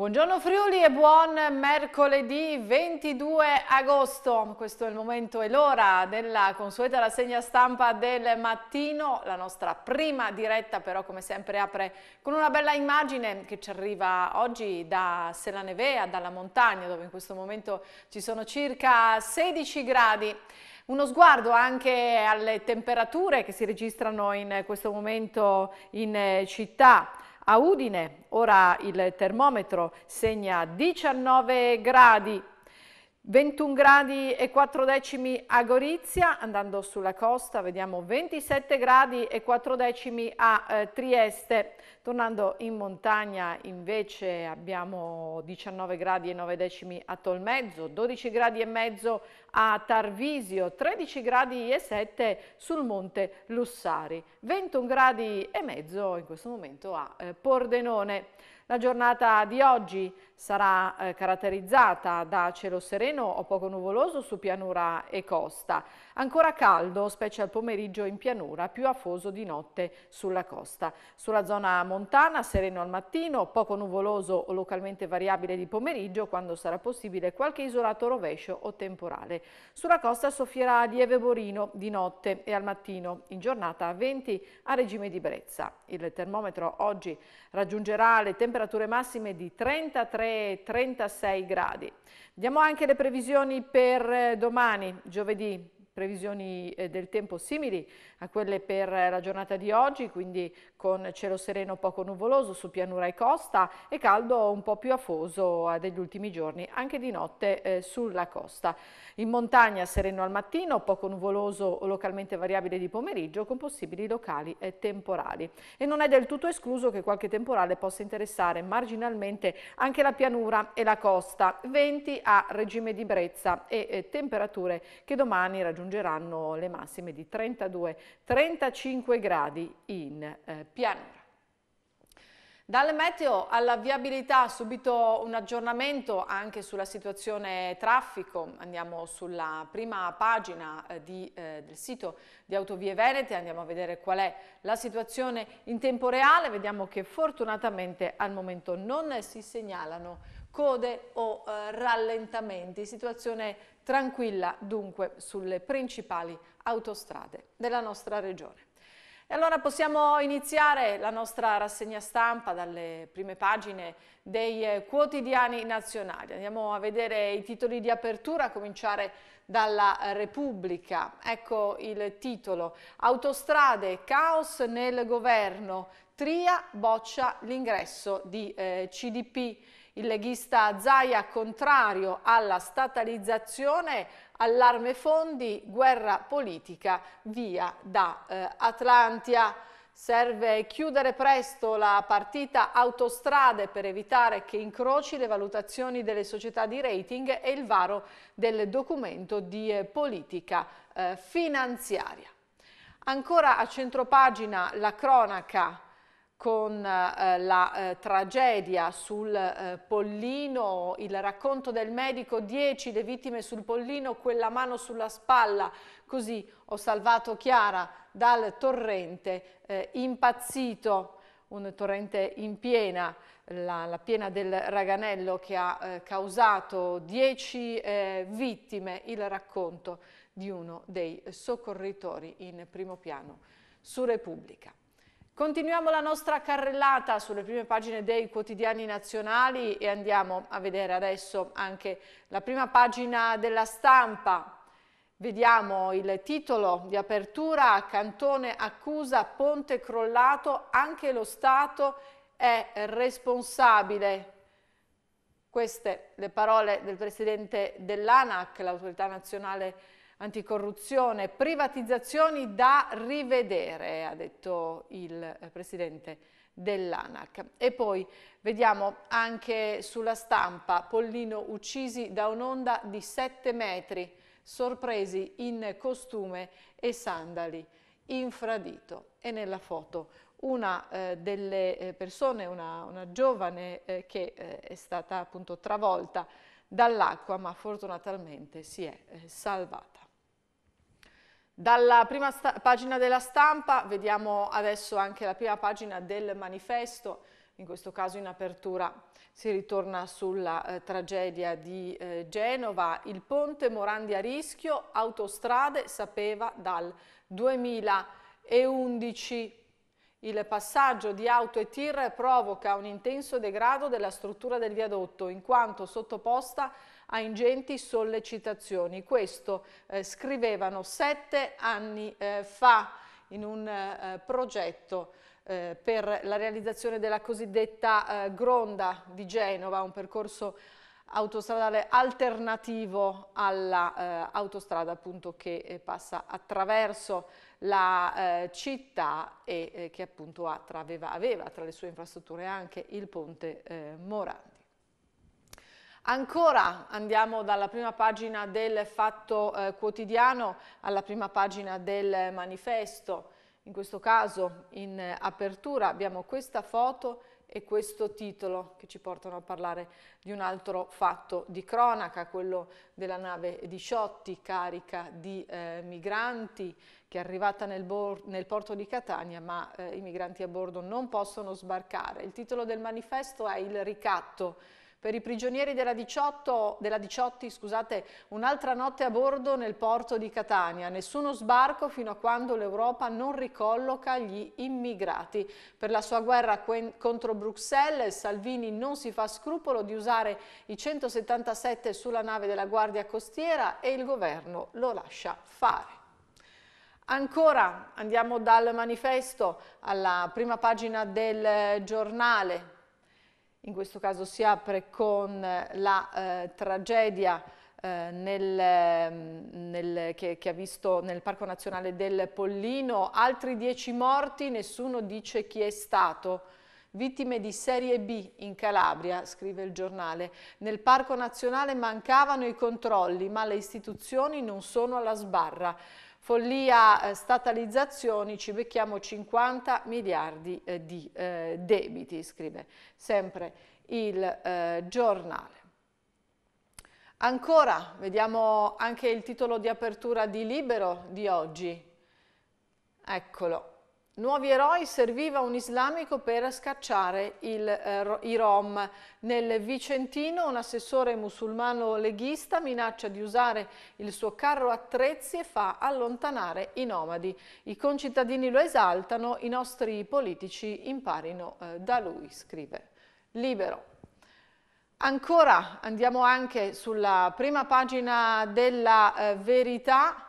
Buongiorno Friuli e buon mercoledì 22 agosto. Questo è il momento e l'ora della consueta rassegna stampa del mattino. La nostra prima diretta però come sempre apre con una bella immagine che ci arriva oggi da Selanevea, dalla montagna dove in questo momento ci sono circa 16 gradi. Uno sguardo anche alle temperature che si registrano in questo momento in città a Udine, ora il termometro segna 19 gradi, 21 gradi e 4 decimi a Gorizia, andando sulla costa vediamo 27 gradi e 4 decimi a eh, Trieste, Tornando in montagna invece abbiamo 19 gradi e 9 decimi a Tolmezzo, 12 gradi e mezzo a Tarvisio, 13 gradi e 7 sul monte Lussari, 21 gradi e mezzo in questo momento a eh, Pordenone. La giornata di oggi sarà eh, caratterizzata da cielo sereno o poco nuvoloso su pianura e costa. Ancora caldo, specie al pomeriggio in pianura, più afoso di notte sulla costa. Sulla zona montana lontana, sereno al mattino, poco nuvoloso o localmente variabile di pomeriggio, quando sarà possibile qualche isolato rovescio o temporale. Sulla costa soffierà a lieve borino di notte e al mattino, in giornata a 20 a regime di brezza. Il termometro oggi raggiungerà le temperature massime di 33-36 gradi. Diamo anche le previsioni per eh, domani, giovedì, previsioni eh, del tempo simili a quelle per la giornata di oggi, quindi con cielo sereno poco nuvoloso su pianura e costa e caldo un po' più afoso eh, degli ultimi giorni, anche di notte eh, sulla costa. In montagna sereno al mattino, poco nuvoloso o localmente variabile di pomeriggio con possibili locali e eh, temporali. E non è del tutto escluso che qualche temporale possa interessare marginalmente anche la pianura e la costa. Venti a regime di brezza e eh, temperature che domani raggiungeranno le massime di 32-35 gradi in eh, pianura. Dalle meteo alla viabilità subito un aggiornamento anche sulla situazione traffico, andiamo sulla prima pagina eh, di, eh, del sito di Autovie Venete, andiamo a vedere qual è la situazione in tempo reale, vediamo che fortunatamente al momento non si segnalano code o eh, rallentamenti, situazione tranquilla dunque sulle principali autostrade della nostra regione. E allora possiamo iniziare la nostra rassegna stampa dalle prime pagine dei eh, quotidiani nazionali. Andiamo a vedere i titoli di apertura, a cominciare dalla Repubblica. Ecco il titolo. Autostrade, caos nel governo. Tria boccia l'ingresso di eh, CDP. Il leghista Zaia contrario alla statalizzazione allarme fondi, guerra politica, via da eh, Atlantia. Serve chiudere presto la partita autostrade per evitare che incroci le valutazioni delle società di rating e il varo del documento di eh, politica eh, finanziaria. Ancora a centropagina la cronaca con eh, la eh, tragedia sul eh, pollino, il racconto del medico, 10 le vittime sul pollino, quella mano sulla spalla, così ho salvato Chiara dal torrente eh, impazzito, un torrente in piena, la, la piena del Raganello che ha eh, causato 10 eh, vittime, il racconto di uno dei soccorritori in primo piano su Repubblica. Continuiamo la nostra carrellata sulle prime pagine dei quotidiani nazionali e andiamo a vedere adesso anche la prima pagina della stampa. Vediamo il titolo di apertura, Cantone accusa ponte crollato, anche lo Stato è responsabile. Queste le parole del presidente dell'ANAC, l'autorità nazionale anticorruzione, privatizzazioni da rivedere, ha detto il eh, Presidente dell'ANAC. E poi vediamo anche sulla stampa Pollino uccisi da un'onda di 7 metri, sorpresi in costume e sandali infradito. E nella foto una eh, delle eh, persone, una, una giovane eh, che eh, è stata appunto travolta dall'acqua ma fortunatamente si è eh, salvata. Dalla prima pagina della stampa vediamo adesso anche la prima pagina del manifesto, in questo caso in apertura si ritorna sulla eh, tragedia di eh, Genova, il ponte Morandi a rischio, autostrade sapeva dal 2011. Il passaggio di auto e tir provoca un intenso degrado della struttura del viadotto in quanto sottoposta a a ingenti sollecitazioni. Questo eh, scrivevano sette anni eh, fa in un eh, progetto eh, per la realizzazione della cosiddetta eh, Gronda di Genova, un percorso autostradale alternativo all'autostrada eh, appunto che passa attraverso la eh, città e eh, che appunto aveva, aveva, tra le sue infrastrutture anche il ponte eh, Morandi. Ancora andiamo dalla prima pagina del Fatto eh, Quotidiano alla prima pagina del Manifesto. In questo caso in apertura abbiamo questa foto e questo titolo che ci portano a parlare di un altro fatto di cronaca, quello della nave Disciotti carica di eh, migranti che è arrivata nel, nel porto di Catania ma eh, i migranti a bordo non possono sbarcare. Il titolo del manifesto è Il ricatto per i prigionieri della 18, della 18 scusate, un'altra notte a bordo nel porto di Catania. Nessuno sbarco fino a quando l'Europa non ricolloca gli immigrati. Per la sua guerra contro Bruxelles, Salvini non si fa scrupolo di usare i 177 sulla nave della Guardia Costiera e il governo lo lascia fare. Ancora andiamo dal manifesto alla prima pagina del eh, giornale in questo caso si apre con eh, la eh, tragedia eh, nel, ehm, nel, che, che, ha visto nel Parco Nazionale del Pollino, altri dieci morti, nessuno dice chi è stato. Vittime di serie B in Calabria, scrive il giornale. Nel Parco Nazionale mancavano i controlli, ma le istituzioni non sono alla sbarra follia eh, statalizzazioni, ci becchiamo 50 miliardi eh, di eh, debiti, scrive sempre il eh, giornale. Ancora, vediamo anche il titolo di apertura di Libero di oggi. Eccolo. Nuovi eroi serviva un islamico per scacciare il, eh, i Rom. Nel Vicentino un assessore musulmano leghista minaccia di usare il suo carro attrezzi e fa allontanare i nomadi. I concittadini lo esaltano, i nostri politici imparino eh, da lui, scrive. Libero. Ancora andiamo anche sulla prima pagina della eh, verità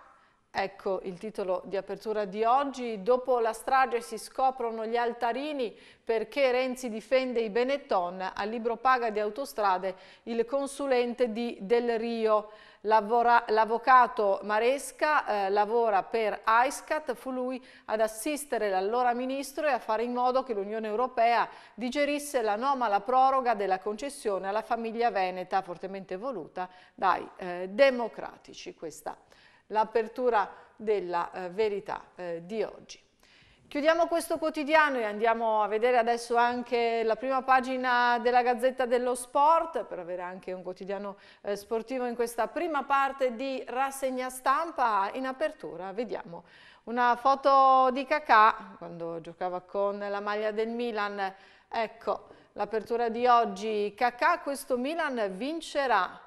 Ecco il titolo di apertura di oggi. Dopo la strage si scoprono gli altarini perché Renzi difende i Benetton. Al libro paga di autostrade il consulente di Del Rio. L'avvocato Maresca eh, lavora per ISCAT, fu lui ad assistere l'allora ministro e a fare in modo che l'Unione Europea digerisse l'anomala proroga della concessione alla famiglia veneta, fortemente voluta dai eh, democratici. Questa l'apertura della eh, verità eh, di oggi. Chiudiamo questo quotidiano e andiamo a vedere adesso anche la prima pagina della Gazzetta dello Sport per avere anche un quotidiano eh, sportivo in questa prima parte di rassegna stampa. In apertura vediamo una foto di Cacà quando giocava con la maglia del Milan. Ecco l'apertura di oggi. Cacà questo Milan vincerà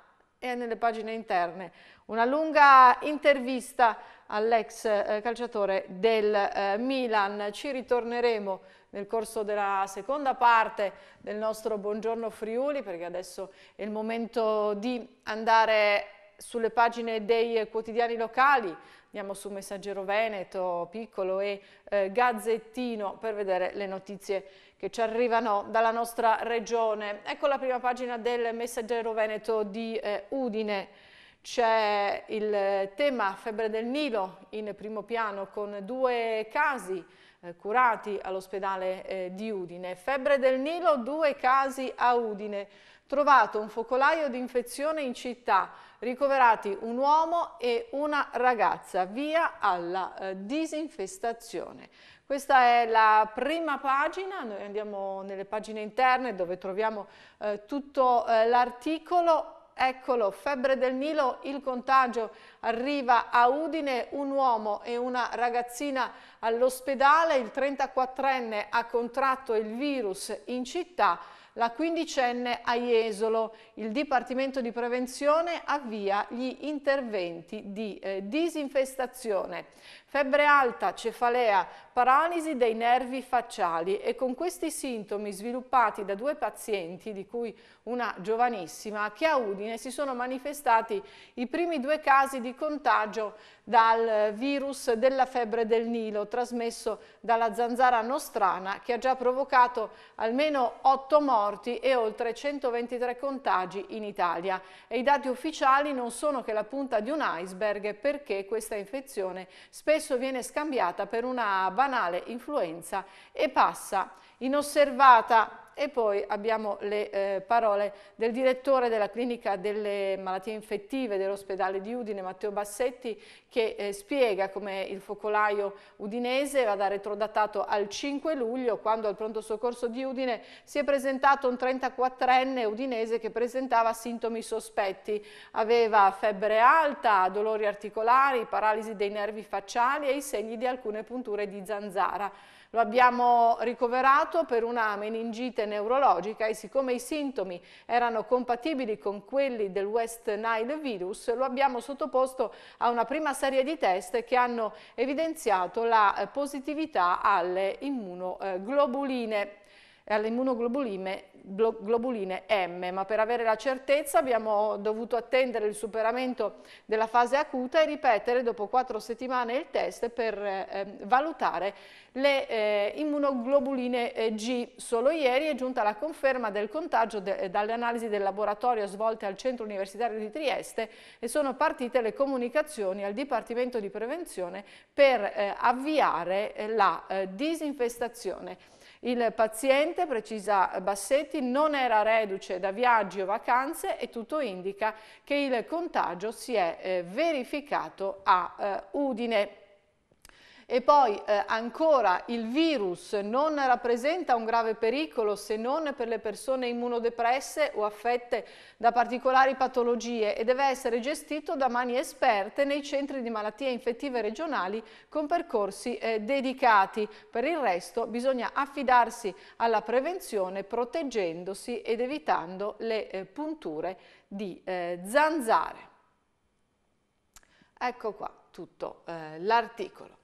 e nelle pagine interne. Una lunga intervista all'ex eh, calciatore del eh, Milan. Ci ritorneremo nel corso della seconda parte del nostro Buongiorno Friuli perché adesso è il momento di andare sulle pagine dei quotidiani locali, andiamo su Messaggero Veneto, Piccolo e eh, Gazzettino per vedere le notizie che ci arrivano dalla nostra regione. Ecco la prima pagina del Messaggero Veneto di eh, Udine. C'è il tema febbre del Nilo in primo piano con due casi eh, curati all'ospedale eh, di Udine. Febbre del Nilo, due casi a Udine. Trovato un focolaio di infezione in città, ricoverati un uomo e una ragazza, via alla eh, disinfestazione. Questa è la prima pagina, noi andiamo nelle pagine interne dove troviamo eh, tutto eh, l'articolo eccolo, febbre del Nilo, il contagio arriva a Udine, un uomo e una ragazzina all'ospedale, il 34enne ha contratto il virus in città, la quindicenne a Jesolo. Il Dipartimento di Prevenzione avvia gli interventi di eh, disinfestazione. Febbre alta, cefalea, paralisi dei nervi facciali e con questi sintomi sviluppati da due pazienti, di cui una giovanissima, che a Udine si sono manifestati i primi due casi di contagio dal virus della febbre del Nilo, trasmesso dalla zanzara nostrana, che ha già provocato almeno 8 morti e oltre 123 contagi in Italia. E I dati ufficiali non sono che la punta di un iceberg perché questa infezione spesso viene scambiata per una banalità banale influenza e passa inosservata e poi abbiamo le eh, parole del direttore della clinica delle malattie infettive dell'ospedale di Udine, Matteo Bassetti, che eh, spiega come il focolaio udinese vada retrodatato al 5 luglio, quando al pronto soccorso di Udine si è presentato un 34enne udinese che presentava sintomi sospetti. Aveva febbre alta, dolori articolari, paralisi dei nervi facciali e i segni di alcune punture di zanzara. Lo abbiamo ricoverato per una meningite neurologica e siccome i sintomi erano compatibili con quelli del West Nile virus, lo abbiamo sottoposto a una prima serie di test che hanno evidenziato la positività alle immunoglobuline e alle immunoglobuline M, ma per avere la certezza abbiamo dovuto attendere il superamento della fase acuta e ripetere dopo quattro settimane il test per eh, valutare le eh, immunoglobuline eh, G. Solo ieri è giunta la conferma del contagio de dalle analisi del laboratorio svolte al Centro Universitario di Trieste e sono partite le comunicazioni al Dipartimento di Prevenzione per eh, avviare eh, la eh, disinfestazione. Il paziente, precisa Bassetti, non era reduce da viaggi o vacanze e tutto indica che il contagio si è eh, verificato a eh, Udine. E poi eh, ancora il virus non rappresenta un grave pericolo se non per le persone immunodepresse o affette da particolari patologie e deve essere gestito da mani esperte nei centri di malattie infettive regionali con percorsi eh, dedicati. Per il resto bisogna affidarsi alla prevenzione proteggendosi ed evitando le eh, punture di eh, zanzare. Ecco qua tutto eh, l'articolo.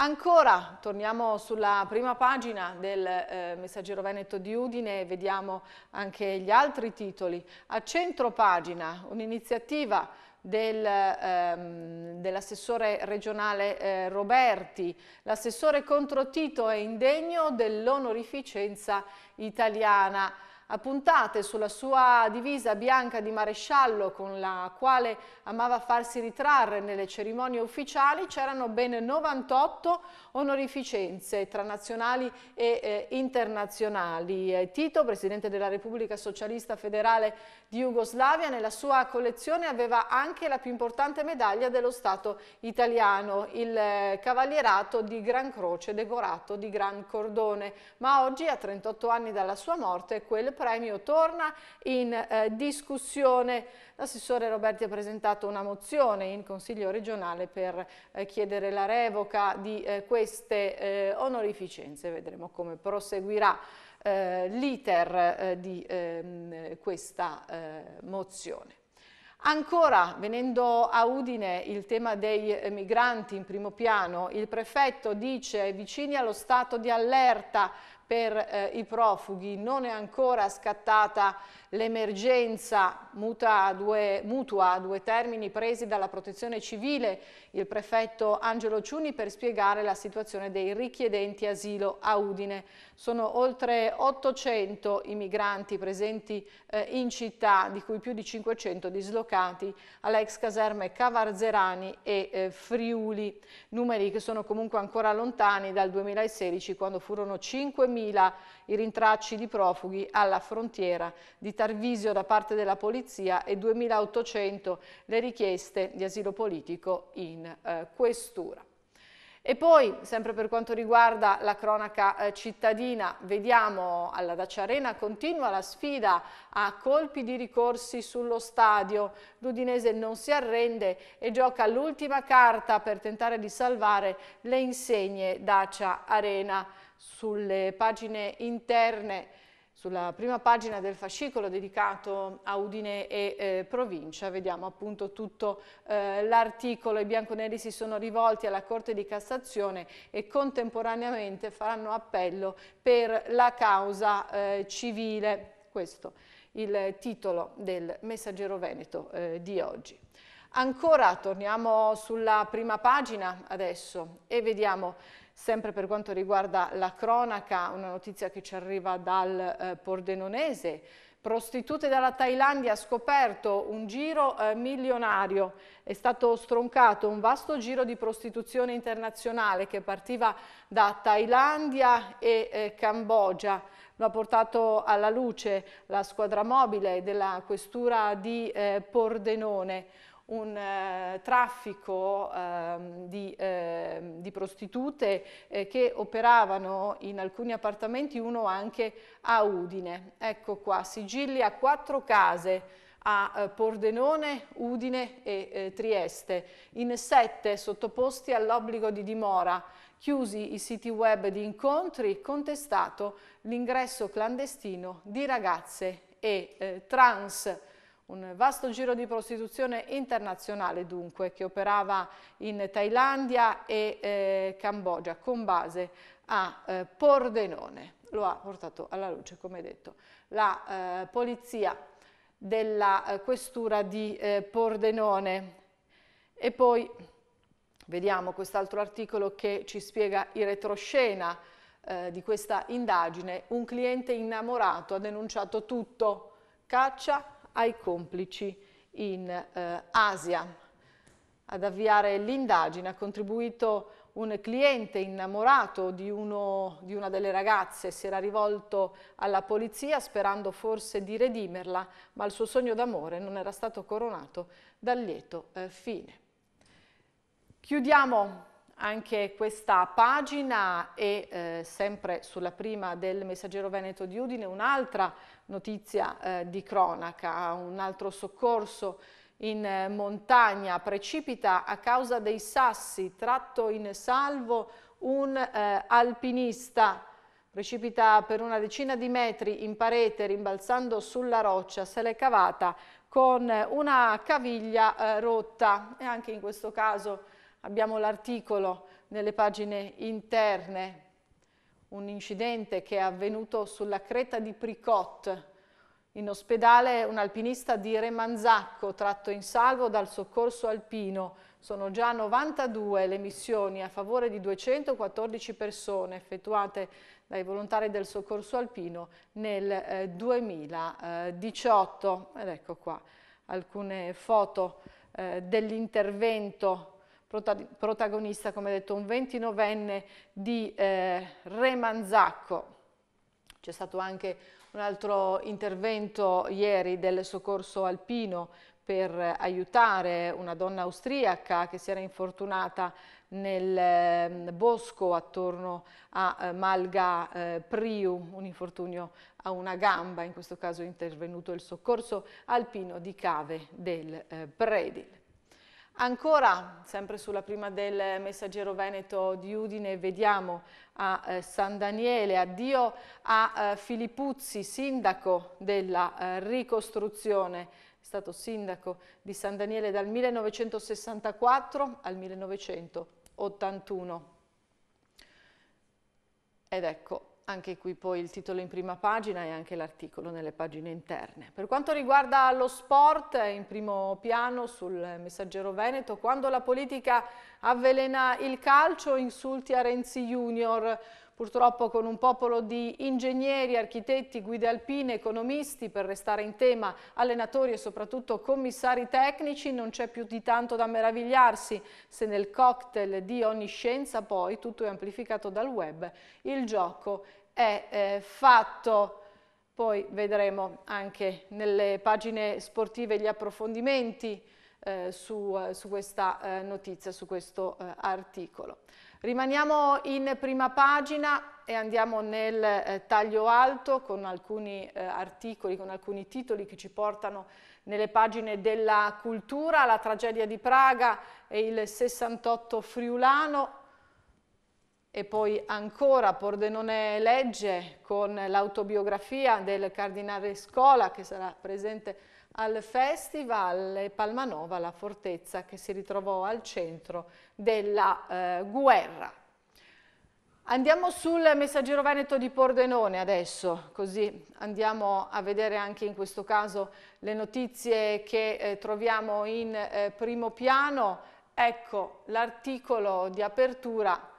Ancora, torniamo sulla prima pagina del eh, Messaggero Veneto di Udine e vediamo anche gli altri titoli. A centro pagina, un'iniziativa del, ehm, dell'assessore regionale eh, Roberti, l'assessore contro Tito è indegno dell'onorificenza italiana puntate sulla sua divisa bianca di maresciallo con la quale amava farsi ritrarre nelle cerimonie ufficiali c'erano ben 98 onorificenze tra nazionali e eh, internazionali. Eh, Tito, presidente della Repubblica Socialista Federale di Jugoslavia, nella sua collezione aveva anche la più importante medaglia dello Stato italiano, il eh, cavalierato di Gran Croce decorato di Gran Cordone, ma oggi a 38 anni dalla sua morte quel premio torna in eh, discussione. L'assessore Roberti ha presentato una mozione in Consiglio regionale per eh, chiedere la revoca di eh, queste eh, onorificenze. Vedremo come proseguirà eh, l'iter eh, di ehm, questa mozione. Ancora, venendo a Udine, il tema dei migranti in primo piano, il prefetto dice vicini allo stato di allerta per eh, i profughi non è ancora scattata l'emergenza mutua, a due termini presi dalla protezione civile, il prefetto Angelo Ciuni per spiegare la situazione dei richiedenti asilo a Udine. Sono oltre 800 i migranti presenti eh, in città, di cui più di 500 dislocati alle ex caserme Cavarzerani e eh, Friuli, numeri che sono comunque ancora lontani dal 2016 quando furono 5.000 i rintracci di profughi alla frontiera di Tarvisio da parte della polizia e 2.800 le richieste di asilo politico in eh, questura. E poi, sempre per quanto riguarda la cronaca eh, cittadina, vediamo alla Dacia Arena continua la sfida a colpi di ricorsi sullo stadio. L'Udinese non si arrende e gioca l'ultima carta per tentare di salvare le insegne Dacia Arena sulle pagine interne sulla prima pagina del fascicolo dedicato a Udine e eh, provincia vediamo appunto tutto eh, l'articolo, i bianconeri si sono rivolti alla Corte di Cassazione e contemporaneamente faranno appello per la causa eh, civile, questo il titolo del messaggero veneto eh, di oggi. Ancora torniamo sulla prima pagina adesso e vediamo Sempre per quanto riguarda la cronaca, una notizia che ci arriva dal eh, Pordenonese, prostitute dalla Thailandia ha scoperto un giro eh, milionario. È stato stroncato un vasto giro di prostituzione internazionale che partiva da Thailandia e eh, Cambogia. Lo ha portato alla luce la squadra mobile della questura di eh, Pordenone un eh, traffico ehm, di, ehm, di, prostitute eh, che operavano in alcuni appartamenti, uno anche a Udine. Ecco qua, sigilli a quattro case a eh, Pordenone, Udine e eh, Trieste, in sette sottoposti all'obbligo di dimora, chiusi i siti web di incontri, contestato l'ingresso clandestino di ragazze e eh, trans un vasto giro di prostituzione internazionale dunque che operava in Thailandia e eh, Cambogia con base a eh, Pordenone. Lo ha portato alla luce, come detto, la eh, polizia della eh, questura di eh, Pordenone. E poi vediamo quest'altro articolo che ci spiega il retroscena eh, di questa indagine. Un cliente innamorato ha denunciato tutto, caccia, ai complici in eh, Asia. Ad avviare l'indagine ha contribuito un cliente innamorato di, uno, di, una delle ragazze si era rivolto alla polizia sperando forse di redimerla, ma il suo sogno d'amore non era stato coronato dal lieto eh, fine. Chiudiamo anche questa pagina e eh, sempre sulla prima del Messaggero Veneto di Udine un'altra notizia eh, di cronaca, un altro soccorso in eh, montagna precipita a causa dei sassi, tratto in salvo un eh, alpinista, precipita per una decina di metri in parete rimbalzando sulla roccia, se l'è cavata con una caviglia eh, rotta e anche in questo caso abbiamo l'articolo nelle pagine interne un incidente che è avvenuto sulla creta di Pricot. In ospedale un alpinista di Remanzacco tratto in salvo dal soccorso alpino. Sono già 92 le missioni a favore di 214 persone effettuate dai volontari del soccorso alpino nel eh, 2018. Ed ecco qua alcune foto eh, dell'intervento protagonista, come detto, un 29enne di eh, Re Manzacco. C'è stato anche un altro intervento ieri del soccorso alpino per aiutare una donna austriaca che si era infortunata nel ehm, bosco attorno a eh, Malga eh, Priu, un infortunio a una gamba, in questo caso è intervenuto il soccorso alpino di Cave del eh, Predil. Ancora, sempre sulla prima del messaggero veneto di Udine, vediamo a eh, San Daniele, addio a eh, Filippuzzi, sindaco della eh, ricostruzione, è stato sindaco di San Daniele dal 1964 al 1981. Ed ecco, anche qui poi il titolo in prima pagina e anche l'articolo nelle pagine interne. Per quanto riguarda lo sport, in primo piano sul messaggero Veneto, quando la politica avvelena il calcio, insulti a Renzi Junior, Purtroppo con un popolo di ingegneri, architetti, guide alpine, economisti, per restare in tema, allenatori e soprattutto commissari tecnici, non c'è più di tanto da meravigliarsi se nel cocktail di ogni scienza poi, tutto è amplificato dal web, il gioco è eh, fatto. Poi vedremo anche nelle pagine sportive gli approfondimenti eh, su, eh, su, questa eh, notizia, su questo eh, articolo. Rimaniamo in prima pagina e andiamo nel eh, taglio alto con alcuni eh, articoli, con alcuni titoli che ci portano nelle pagine della cultura, la tragedia di Praga e il 68 friulano e poi ancora Pordenone legge con l'autobiografia del cardinale Scola che sarà presente al festival e Palmanova la fortezza che si ritrovò al centro della eh, guerra. Andiamo sul messaggero veneto di Pordenone adesso, così andiamo a vedere anche in questo caso le notizie che eh, troviamo in eh, primo piano. Ecco l'articolo di apertura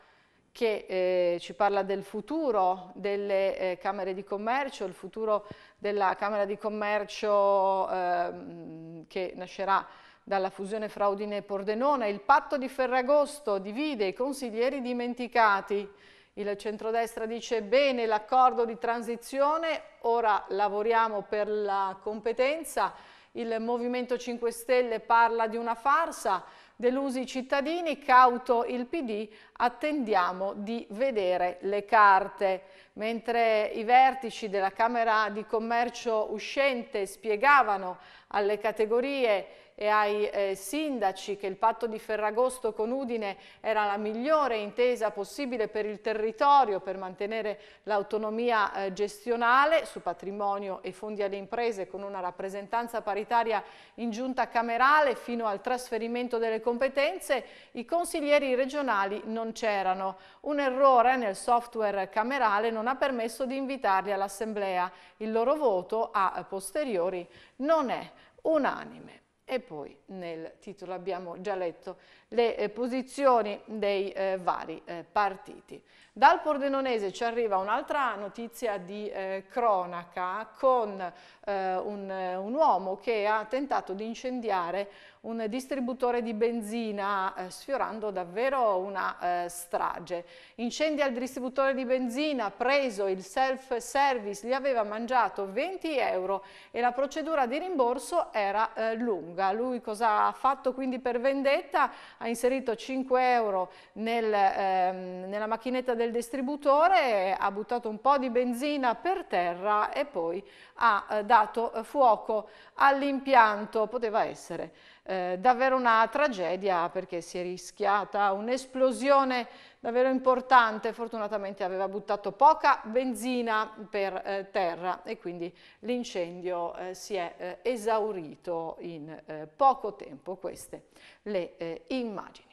che eh, ci parla del futuro delle eh, Camere di Commercio, il futuro della Camera di Commercio eh, che nascerà dalla fusione fra Udine e Pordenone, il patto di Ferragosto divide i consiglieri dimenticati. Il centrodestra dice bene l'accordo di transizione, ora lavoriamo per la competenza. Il Movimento 5 Stelle parla di una farsa, delusi i cittadini, cauto il PD, attendiamo di vedere le carte. Mentre i vertici della Camera di Commercio uscente spiegavano alle categorie e ai eh, sindaci che il patto di Ferragosto con Udine era la migliore intesa possibile per il territorio, per mantenere l'autonomia eh, gestionale su patrimonio e fondi alle imprese con una rappresentanza paritaria in giunta camerale fino al trasferimento delle competenze, i consiglieri regionali non c'erano. Un errore nel software camerale non ha permesso di invitarli all'Assemblea. Il loro voto a posteriori non è unanime e poi nel titolo abbiamo già letto le eh, posizioni dei eh, vari eh, partiti. Dal Pordenonese ci arriva un'altra notizia di eh, cronaca con eh, un, eh, un, uomo che ha tentato di incendiare un distributore di benzina eh, sfiorando davvero una eh, strage. Incendi al distributore di benzina, preso il self-service, gli aveva mangiato 20 euro e la procedura di rimborso era eh, lunga. Lui cosa ha fatto quindi per vendetta? Ha inserito 5 euro nel, ehm, nella macchinetta del distributore, ha buttato un po' di benzina per terra e poi ha eh, dato fuoco all'impianto. Poteva essere eh, davvero una tragedia perché si è rischiata un'esplosione davvero importante, fortunatamente aveva buttato poca benzina per eh, terra e quindi l'incendio eh, si è eh, esaurito in eh, poco tempo, queste le eh, immagini.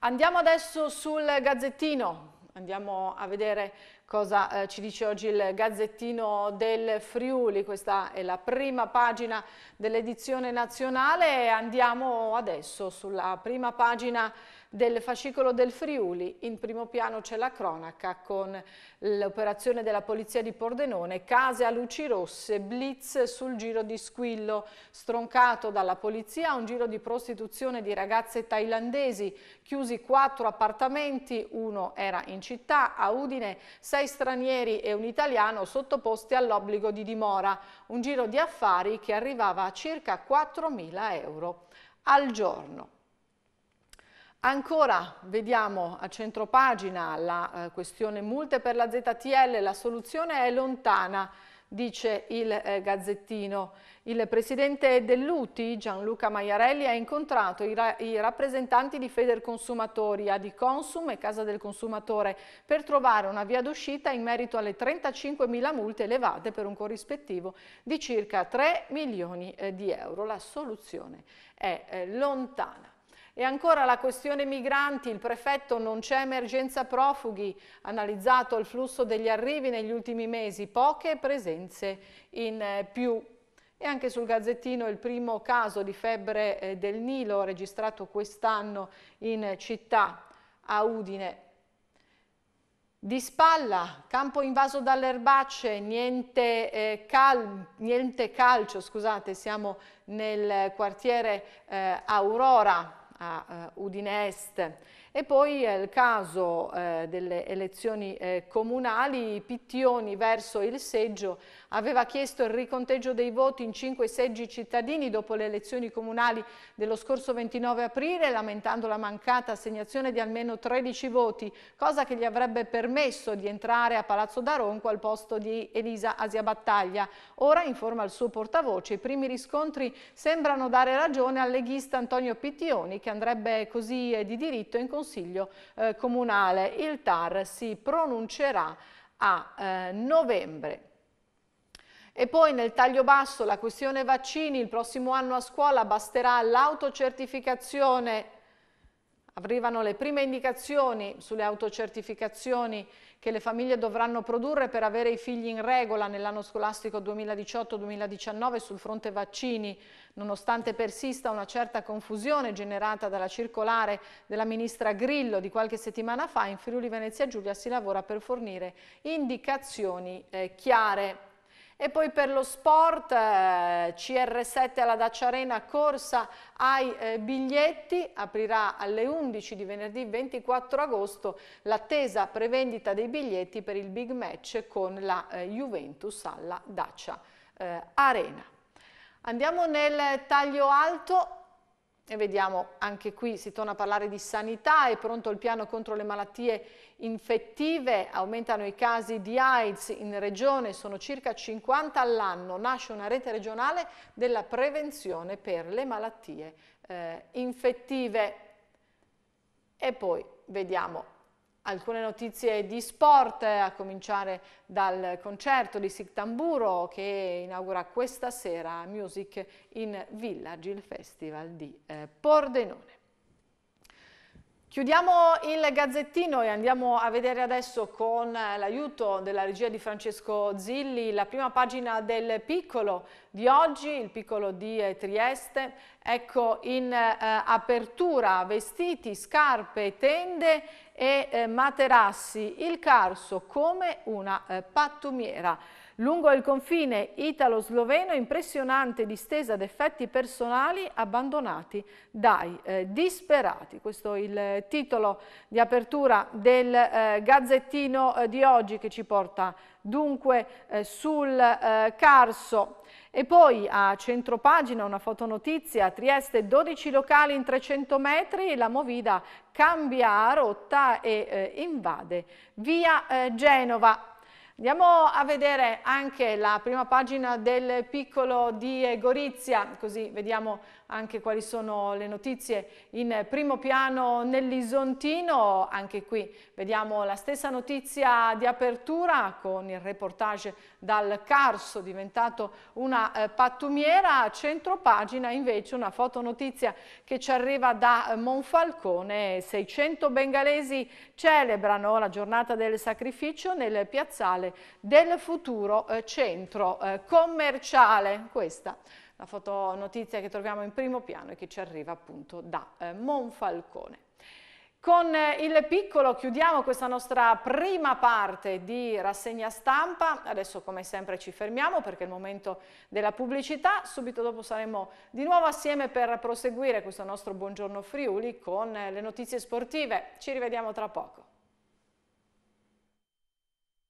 Andiamo adesso sul gazzettino, andiamo a vedere cosa eh, ci dice oggi il Gazzettino del Friuli, questa è la prima pagina dell'edizione nazionale andiamo adesso sulla prima pagina del fascicolo del Friuli. In primo piano c'è la cronaca con l'operazione della polizia di Pordenone, case a luci rosse, blitz sul giro di Squillo, stroncato dalla polizia un giro di prostituzione di ragazze thailandesi, chiusi quattro appartamenti, uno era in città, a Udine, sei stranieri e un italiano sottoposti all'obbligo di dimora, un giro di affari che arrivava a circa 4.000 euro al giorno. Ancora vediamo a centro pagina la eh, questione multe per la ZTL, la soluzione è lontana, dice il eh, Gazzettino. Il presidente dell'UTI, Gianluca Maiarelli, ha incontrato i, ra i rappresentanti di Federconsumatori, Adiconsum e Casa del Consumatore per trovare una via d'uscita in merito alle 35.000 multe elevate per un corrispettivo di circa 3 milioni eh, di euro. La soluzione è eh, lontana. E ancora la questione migranti, il prefetto non c'è emergenza profughi, analizzato il flusso degli arrivi negli ultimi mesi, poche presenze in eh, più. E anche sul Gazzettino il primo caso di febbre eh, del Nilo registrato quest'anno in città a Udine. Di spalla, campo invaso dalle erbacce, niente, eh, cal niente calcio, scusate, siamo nel quartiere eh, Aurora, a uh, eh, Udinest. E poi eh, il caso eh, delle elezioni eh, comunali, Pittioni verso il seggio aveva chiesto il riconteggio dei voti in cinque seggi cittadini dopo le elezioni comunali dello scorso 29 aprile, lamentando la mancata assegnazione di almeno 13 voti, cosa che gli avrebbe permesso di entrare a Palazzo Daronco al posto di Elisa Asia Battaglia. Ora, informa il suo portavoce, i primi riscontri sembrano dare ragione al leghista Antonio Pittioni che andrebbe così di diritto in Consiglio eh, Comunale. Il TAR si pronuncerà a eh, novembre. E poi nel taglio basso la questione vaccini, il prossimo anno a scuola basterà l'autocertificazione Arrivano le prime indicazioni sulle autocertificazioni che le famiglie dovranno produrre per avere i figli in regola nell'anno scolastico 2018-2019 sul fronte vaccini, nonostante persista una certa confusione generata dalla circolare della ministra Grillo di qualche settimana fa, in Friuli Venezia Giulia si lavora per fornire indicazioni eh, chiare. E poi per lo sport, eh, CR7 alla Dacia Arena, corsa ai eh, biglietti, aprirà alle 11 di venerdì 24 agosto l'attesa prevendita dei biglietti per il big match con la eh, Juventus alla Dacia eh, Arena. Andiamo nel taglio alto, e vediamo anche qui si torna a parlare di sanità, è pronto il piano contro le malattie infettive, aumentano i casi di AIDS in regione, sono circa 50 all'anno, nasce una rete regionale della prevenzione per le malattie eh, infettive. E poi vediamo Alcune notizie di sport, a cominciare dal concerto di Sictamburo che inaugura questa sera Music in Village, il festival di eh, Pordenone. Chiudiamo il gazzettino e andiamo a vedere adesso con l'aiuto della regia di Francesco Zilli la prima pagina del piccolo di oggi, il piccolo di eh, Trieste. Ecco in eh, apertura vestiti, scarpe, tende e eh, materassi, il Carso come una eh, pattumiera. Lungo il confine italo-sloveno impressionante distesa di effetti personali abbandonati dai eh, disperati. Questo è il titolo di apertura del eh, gazzettino eh, di oggi che ci porta dunque eh, sul eh, Carso. E poi a centropagina una fotonotizia, Trieste 12 locali in 300 metri, la Movida cambia rotta e eh, invade via eh, Genova. Andiamo a vedere anche la prima pagina del piccolo di Gorizia, così vediamo anche quali sono le notizie in primo piano nell'Isontino. Anche qui vediamo la stessa notizia di apertura con il reportage dal Carso diventato una eh, pattumiera. centro pagina invece una fotonotizia che ci arriva da Monfalcone. 600 bengalesi celebrano la giornata del sacrificio nel piazzale nazionale del futuro eh, centro eh, commerciale. Questa è la fotonotizia che troviamo in primo piano e che ci arriva appunto da eh, Monfalcone. Con eh, il piccolo chiudiamo questa nostra prima parte di rassegna stampa, adesso come sempre ci fermiamo perché è il momento della pubblicità, subito dopo saremo di nuovo assieme per proseguire questo nostro Buongiorno Friuli con eh, le notizie sportive, ci rivediamo tra poco.